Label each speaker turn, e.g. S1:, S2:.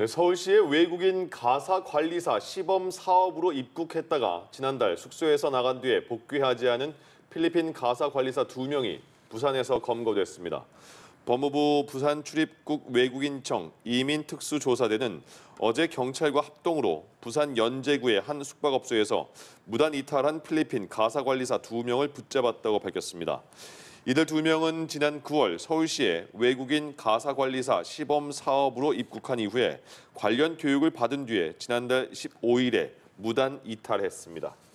S1: 네, 서울시의 외국인 가사 관리사 시범 사업으로 입국했다가 지난달 숙소에서 나간 뒤에 복귀하지 않은 필리핀 가사 관리사 두명이 부산에서 검거됐습니다. 법무부 부산출입국 외국인청 이민특수조사대는 어제 경찰과 합동으로 부산 연제구의 한 숙박업소에서 무단 이탈한 필리핀 가사관리사 두명을 붙잡았다고 밝혔습니다. 이들 두 명은 지난 9월 서울시에 외국인 가사관리사 시범 사업으로 입국한 이후에 관련 교육을 받은 뒤에 지난달 15일에 무단 이탈했습니다.